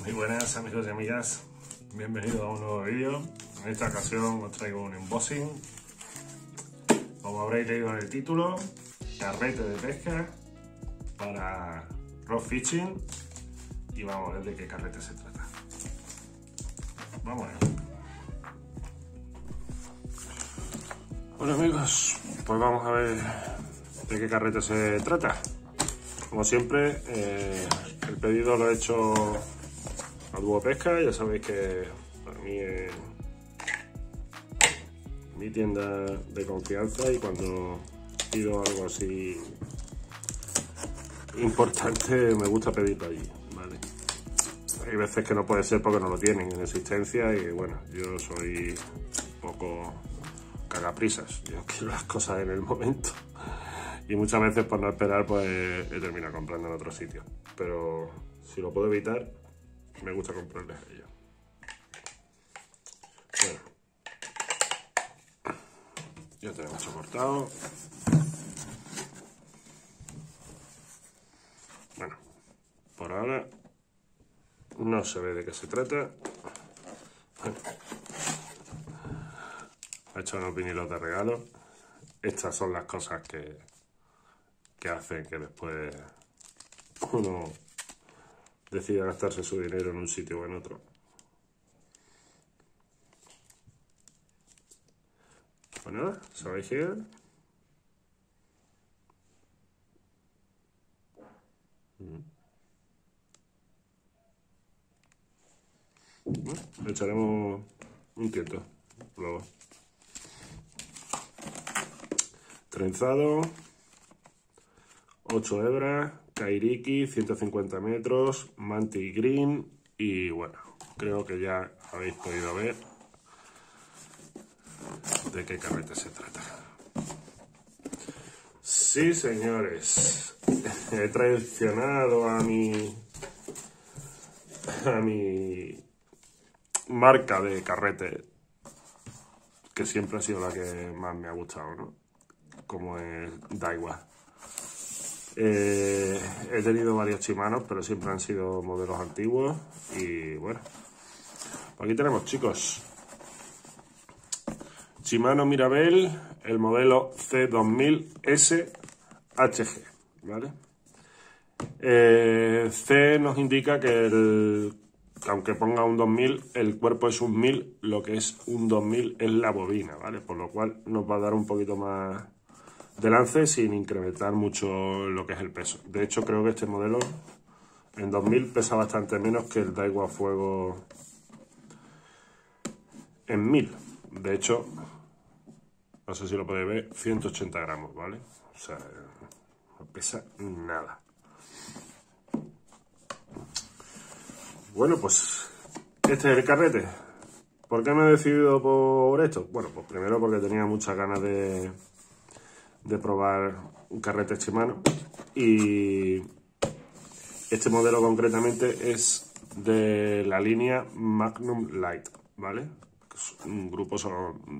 Muy buenas amigos y amigas, bienvenidos a un nuevo vídeo. En esta ocasión os traigo un embossing. Como habréis leído en el título, carrete de pesca para rock fishing y vamos a ver de qué carrete se trata. Vamos a Bueno amigos, pues vamos a ver de qué carrete se trata. Como siempre, eh, el pedido lo he hecho a Dúo Pesca, ya sabéis que para mí es mi tienda de confianza y cuando pido algo así importante me gusta pedirlo allí, Hay veces que no puede ser porque no lo tienen en existencia y bueno, yo soy un poco prisas. Yo quiero las cosas en el momento. Y muchas veces por no esperar, pues he terminado comprando en otro sitio. Pero si lo puedo evitar, me gusta comprarles a ellos. Bueno. Ya tenemos cortado. Bueno, por ahora no se ve de qué se trata. Bueno hecho unos vinilos de regalo. Estas son las cosas que, que hacen que después uno decida gastarse su dinero en un sitio o en otro. Bueno, nada, ¿sabéis qué? Mm. Bueno, echaremos un tiento luego. Trenzado, 8 hebras, Kairiki, 150 metros, Manti Green y bueno, creo que ya habéis podido ver de qué carrete se trata. Sí, señores, he traicionado a mi, a mi marca de carrete, que siempre ha sido la que más me ha gustado, ¿no? como es Daiwa. Eh, he tenido varios chimanos, pero siempre han sido modelos antiguos. Y bueno, pues aquí tenemos, chicos. Shimano Mirabel, el modelo C2000S HG, ¿vale? Eh, C nos indica que el, aunque ponga un 2000, el cuerpo es un 1000, lo que es un 2000 es la bobina, ¿vale? Por lo cual nos va a dar un poquito más de lance sin incrementar mucho lo que es el peso. De hecho, creo que este modelo en 2000 pesa bastante menos que el Daiwa Fuego en 1000. De hecho, no sé si lo podéis ver, 180 gramos, ¿vale? O sea, no pesa nada. Bueno, pues este es el carrete. ¿Por qué me he decidido por esto? Bueno, pues primero porque tenía muchas ganas de, de probar un carrete Shimano y este modelo concretamente es de la línea Magnum Light, ¿vale? un grupo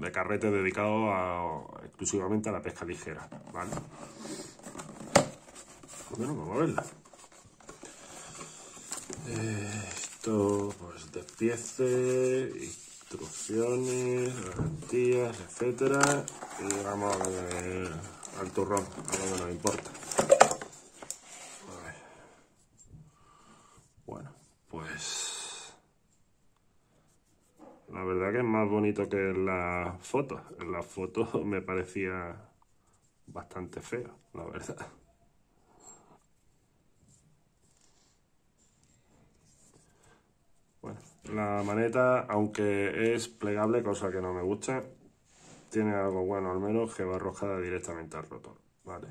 de carrete dedicado exclusivamente a la pesca ligera, ¿vale? Bueno, vamos a verla. Esto, pues, despiece, instrucciones, garantías, etcétera. Y vamos a ver al turrón, a lo que no importa. Bueno, pues... La verdad que es más bonito que en la foto. En la foto me parecía bastante feo, la verdad. Bueno, la maneta, aunque es plegable, cosa que no me gusta, tiene algo bueno, al menos que va arrojada directamente al rotor. Vale.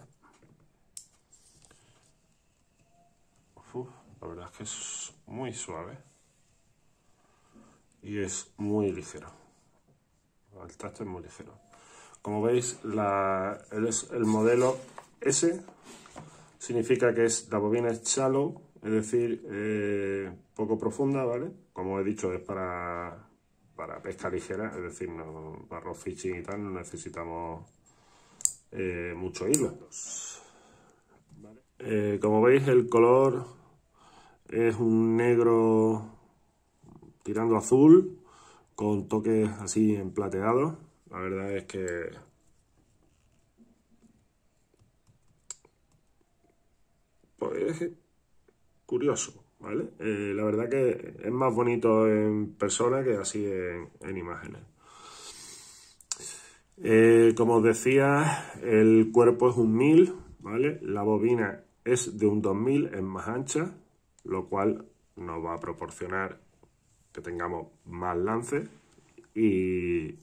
la verdad es que es muy suave. Y es muy ligero. El tacto es muy ligero. Como veis, la, el, el modelo S significa que es, la bobina es shallow, es decir, eh, poco profunda, ¿vale? Como he dicho, es para para pesca ligera, es decir, no, para fishing y tal, no necesitamos eh, mucho hilo. Eh, como veis, el color es un negro tirando azul, con toques así en plateado. La verdad es que pues curioso. Eh, la verdad que es más bonito en persona que así en, imágenes. Eh, como os decía, el cuerpo es un 1000, ¿vale? La bobina es de un 2000, es más ancha, lo cual nos va a proporcionar que tengamos más lance y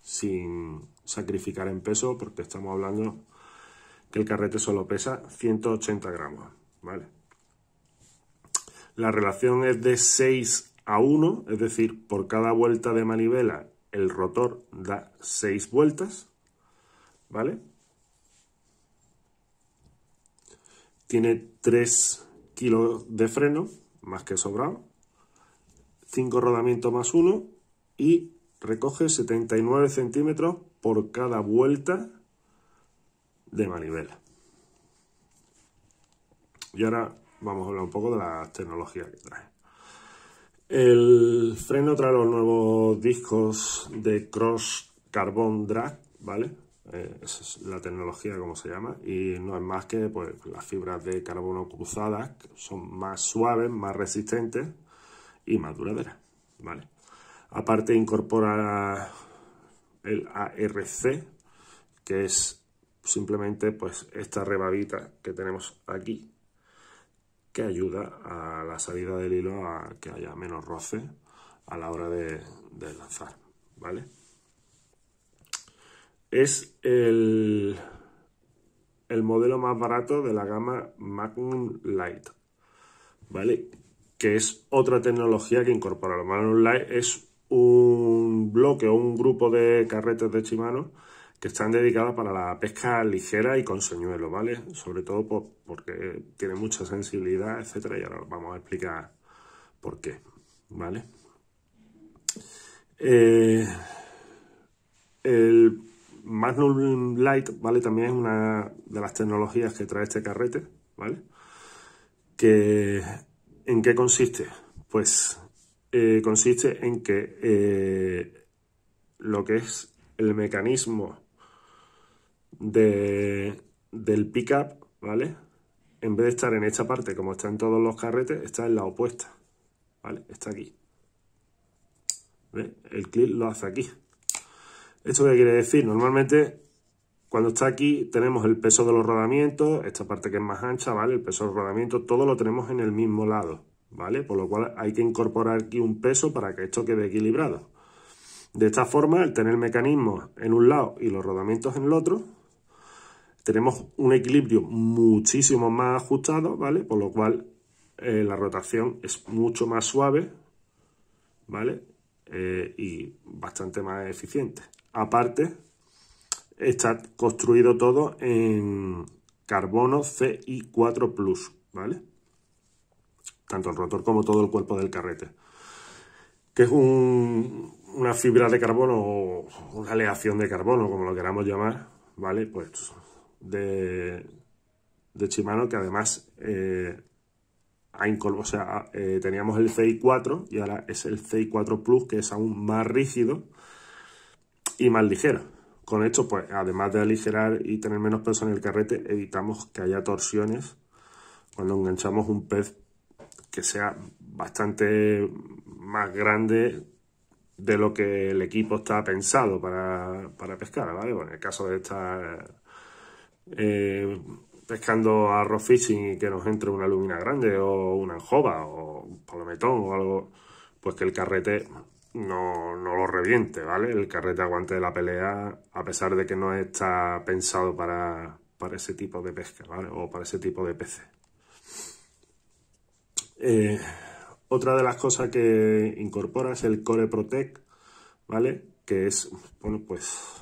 sin sacrificar en peso, porque estamos hablando que el carrete solo pesa 180 gramos, ¿vale? La relación es de 6 a 1, es decir, por cada vuelta de manivela el rotor da 6 vueltas, ¿vale? Tiene 3 kilos de freno, más que sobrado, 5 rodamientos más 1 y recoge 79 centímetros por cada vuelta de manivela. Y ahora vamos a hablar un poco de las tecnologías que trae. El freno trae los nuevos discos de Cross Carbon Drag, ¿vale? Eh, esa es la tecnología como se llama y no es más que pues, las fibras de carbono cruzadas son más suaves, más resistentes y más duraderas, ¿vale? Aparte incorpora el ARC, que es simplemente pues esta rebabita que tenemos aquí, que ayuda a la salida del hilo a que haya menos roce a la hora de, lanzar, ¿vale? Es el, modelo más barato de la gama Magnum Light, ¿vale? Que es otra tecnología que incorpora. El Magnum Light es un bloque o un grupo de carretes de Shimano que están dedicadas para la pesca ligera y con señuelo, ¿vale? Sobre todo porque tiene mucha sensibilidad, etcétera, y ahora vamos a explicar por qué, ¿vale? Eh, el Magnum Light, ¿vale? También es una de las tecnologías que trae este carrete, ¿vale? ¿En qué consiste? Pues eh, consiste en que eh, lo que es el mecanismo de, del pickup, ¿vale? En vez de estar en esta parte, como está en todos los carretes, está en la opuesta, ¿vale? Está aquí. ¿Ve? El clip lo hace aquí. ¿Esto qué quiere decir? Normalmente, cuando está aquí, tenemos el peso de los rodamientos, esta parte que es más ancha, ¿vale? El peso de los rodamientos, todo lo tenemos en el mismo lado, ¿vale? Por lo cual hay que incorporar aquí un peso para que esto quede equilibrado. De esta forma, el tener mecanismo en un lado y los rodamientos en el otro, tenemos un equilibrio muchísimo más ajustado, ¿vale? Por lo cual eh, la rotación es mucho más suave, ¿vale? Eh, y bastante más eficiente. Aparte, está construido todo en carbono CI4 Plus, ¿vale? Tanto el rotor como todo el cuerpo del carrete. Que es una fibra de carbono o una aleación de carbono, como lo queramos llamar, ¿vale? Pues de, de Shimano que además eh, o sea, eh, teníamos el CI4 y ahora es el CI4 Plus que es aún más rígido y más ligero. Con esto, pues además de aligerar y tener menos peso en el carrete, evitamos que haya torsiones cuando enganchamos un pez que sea bastante más grande de lo que el equipo está pensado para, pescar, ¿vale? en el caso de esta eh, pescando a fishing y que nos entre una lumina grande o una enjoba o un palometón o algo, pues que el carrete no, lo reviente, ¿vale? El carrete aguante la pelea a pesar de que no está pensado para, para ese tipo de pesca, ¿vale? O para ese tipo de peces. Eh, otra de las cosas que incorpora es el Core Protect, ¿vale? Que es, bueno, pues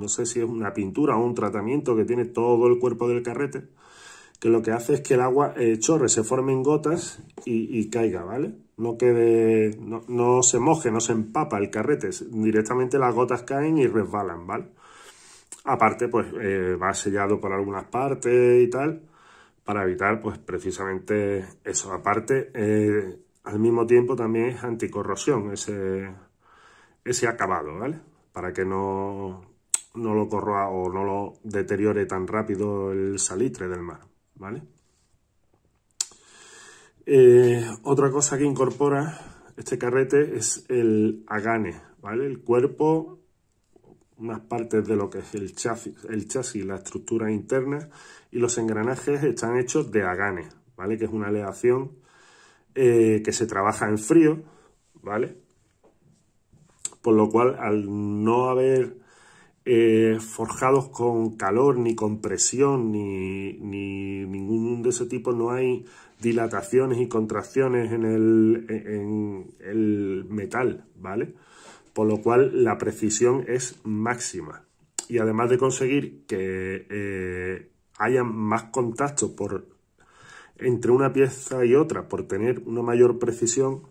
no sé si es una pintura o un tratamiento que tiene todo el cuerpo del carrete, que lo que hace es que el agua eh, chorre, se formen gotas y, caiga, ¿vale? No quede, no, se moje, no se empapa el carrete, directamente las gotas caen y resbalan, ¿vale? Aparte, pues eh, va sellado por algunas partes y tal, para evitar, pues precisamente eso. Aparte, eh, al mismo tiempo también es anticorrosión ese, ese acabado, ¿vale? Para que no, no lo corroa o no lo deteriore tan rápido el salitre del mar, ¿vale? Eh, otra cosa que incorpora este carrete es el agane, ¿vale? El cuerpo, unas partes de lo que es el chasis, el chasis, la estructura interna y los engranajes están hechos de agane, ¿vale? Que es una aleación eh, que se trabaja en frío, ¿vale? Por lo cual, al no haber eh, forjados con calor, ni con presión, ni, ningún de ese tipo. No hay dilataciones y contracciones en el, en el metal, ¿vale? Por lo cual la precisión es máxima. Y además de conseguir que eh, haya más contacto por, entre una pieza y otra por tener una mayor precisión,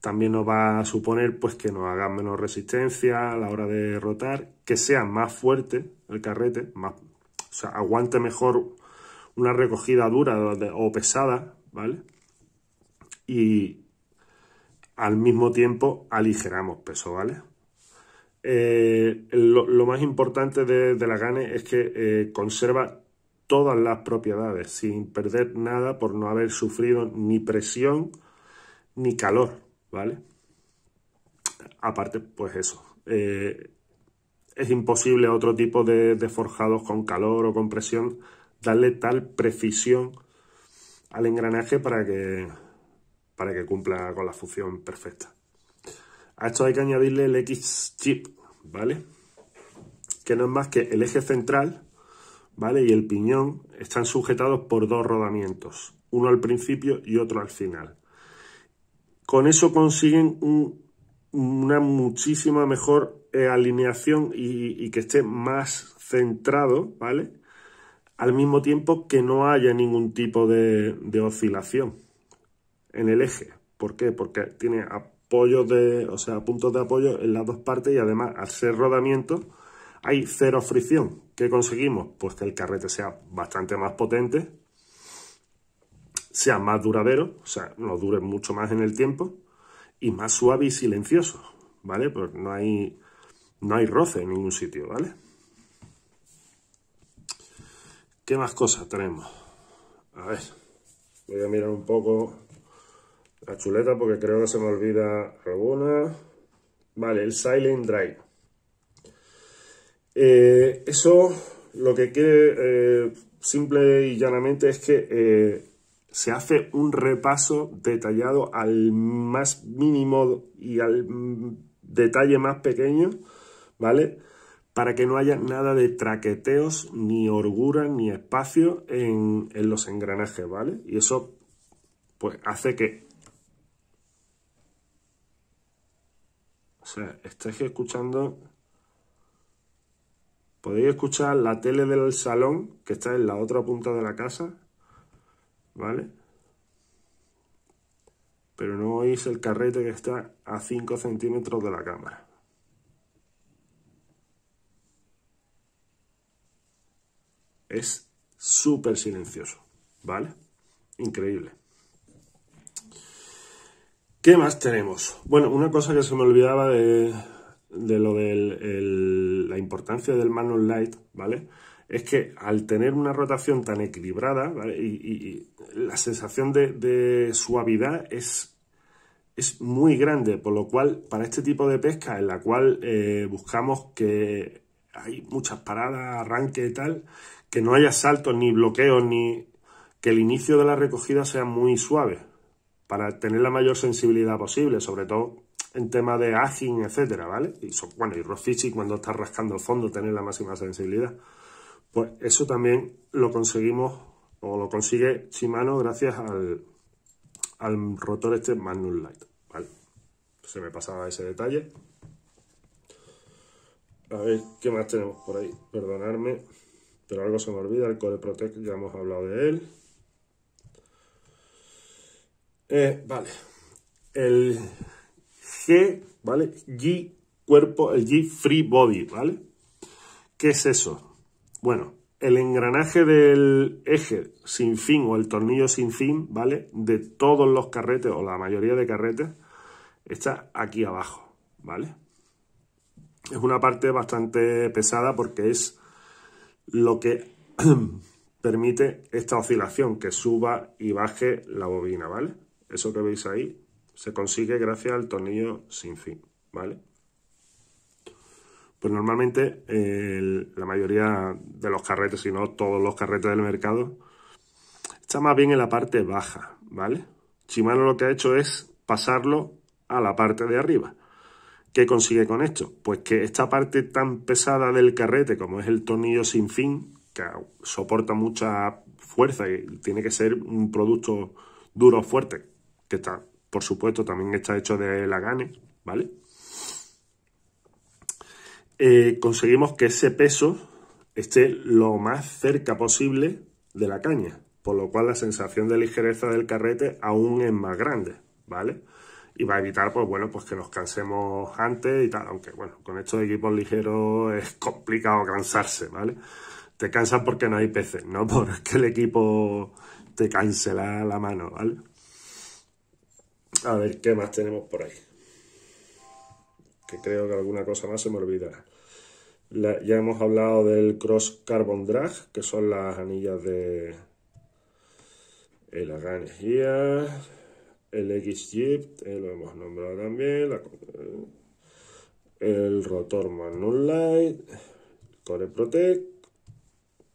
también nos va a suponer pues que nos haga menos resistencia a la hora de rotar, que sea más fuerte el carrete, más, o sea, aguante mejor una recogida dura o pesada, ¿vale? Y al mismo tiempo aligeramos peso, ¿vale? Eh, lo, más importante de, la GANE es que eh, conserva todas las propiedades sin perder nada por no haber sufrido ni presión ni calor, ¿vale? Aparte, pues eso. Eh, es imposible a otro tipo de, de forjados con calor o con presión darle tal precisión al engranaje para que, para que cumpla con la función perfecta. A esto hay que añadirle el X chip, ¿vale? Que no es más que el eje central, ¿vale? Y el piñón están sujetados por dos rodamientos, uno al principio y otro al final. Con eso consiguen una muchísima mejor eh, alineación y, que esté más centrado, ¿vale? Al mismo tiempo que no haya ningún tipo de, oscilación en el eje. ¿Por qué? Porque tiene apoyo de, o sea, puntos de apoyo en las dos partes y además al ser rodamiento hay cero fricción. ¿Qué conseguimos? Pues que el carrete sea bastante más potente sea más duradero, o sea, no dure mucho más en el tiempo y más suave y silencioso, ¿vale? Pues no hay, no hay roce en ningún sitio, ¿vale? ¿Qué más cosas tenemos? A ver, voy a mirar un poco la chuleta porque creo que se me olvida alguna. Vale, el Silent Drive. Eh, eso lo que quiere eh, simple y llanamente es que eh, se hace un repaso detallado al más mínimo y al detalle más pequeño, ¿vale? Para que no haya nada de traqueteos, ni orgura, ni espacio en, en los engranajes, ¿vale? Y eso pues hace que... O sea, estáis escuchando... Podéis escuchar la tele del salón, que está en la otra punta de la casa, ¿vale? Pero no oís el carrete que está a 5 centímetros de la cámara. Es súper silencioso, ¿vale? Increíble. ¿Qué más tenemos? Bueno, una cosa que se me olvidaba de, lo de la importancia del manual Light, ¿vale? es que al tener una rotación tan equilibrada y, la sensación de, suavidad es, muy grande, por lo cual para este tipo de pesca en la cual eh, buscamos que hay muchas paradas, arranque y tal, que no haya saltos ni bloqueos ni que el inicio de la recogida sea muy suave para tener la mayor sensibilidad posible, sobre todo en tema de aging, etcétera, ¿vale? Y bueno, y cuando estás rascando el fondo tener la máxima sensibilidad. Pues eso también lo conseguimos o lo consigue Shimano gracias al, al rotor este Magnum Light. Pues se me pasaba ese detalle. A ver, ¿qué más tenemos por ahí? Perdonadme, pero algo se me olvida. El Core Protect, ya hemos hablado de él. Eh, vale. El G, ¿vale? G cuerpo, el G Free Body, ¿vale? ¿Qué es eso? Bueno, el engranaje del eje sin fin o el tornillo sin fin, ¿vale? De todos los carretes o la mayoría de carretes está aquí abajo, ¿vale? Es una parte bastante pesada porque es lo que permite esta oscilación, que suba y baje la bobina, ¿vale? Eso que veis ahí se consigue gracias al tornillo sin fin, ¿vale? Pues normalmente la mayoría de los carretes, si no todos los carretes del mercado, está más bien en la parte baja, ¿vale? Shimano lo que ha hecho es pasarlo a la parte de arriba. ¿Qué consigue con esto? Pues que esta parte tan pesada del carrete, como es el tornillo sin fin, que soporta mucha fuerza y tiene que ser un producto duro, fuerte, que está, por supuesto, también está hecho de laganes, ¿vale? Eh, conseguimos que ese peso esté lo más cerca posible de la caña, por lo cual la sensación de ligereza del carrete aún es más grande, ¿vale? Y va a evitar, pues bueno, pues que nos cansemos antes y tal, aunque bueno, con estos equipos ligeros es complicado cansarse, ¿vale? Te cansas porque no hay peces, no porque el equipo te cancela la mano, ¿vale? A ver, ¿qué más tenemos por ahí? Que creo que alguna cosa más se me olvidará ya hemos hablado del Cross Carbon Drag, que son las anillas de el eh, Energía, el x eh, lo hemos nombrado también, eh, el rotor Manual Light, Core Protect,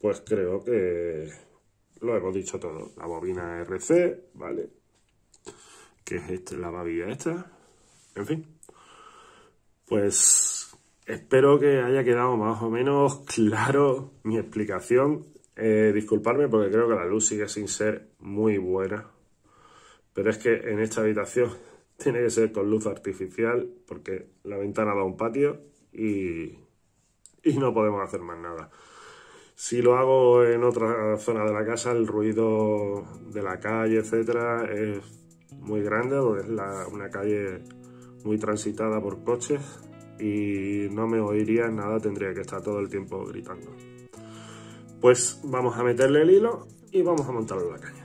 pues creo que lo hemos dicho todo. La bobina RC, ¿vale? Que es este, la babilla esta. En fin. Pues Espero que haya quedado más o menos claro mi explicación. Eh, disculparme porque creo que la luz sigue sin ser muy buena. Pero es que en esta habitación tiene que ser con luz artificial porque la ventana da un patio y, no podemos hacer más nada. Si lo hago en otra zona de la casa, el ruido de la calle, etcétera, es muy grande, pues es una calle muy transitada por coches y no me oiría nada, tendría que estar todo el tiempo gritando. Pues vamos a meterle el hilo y vamos a montarlo en la caña.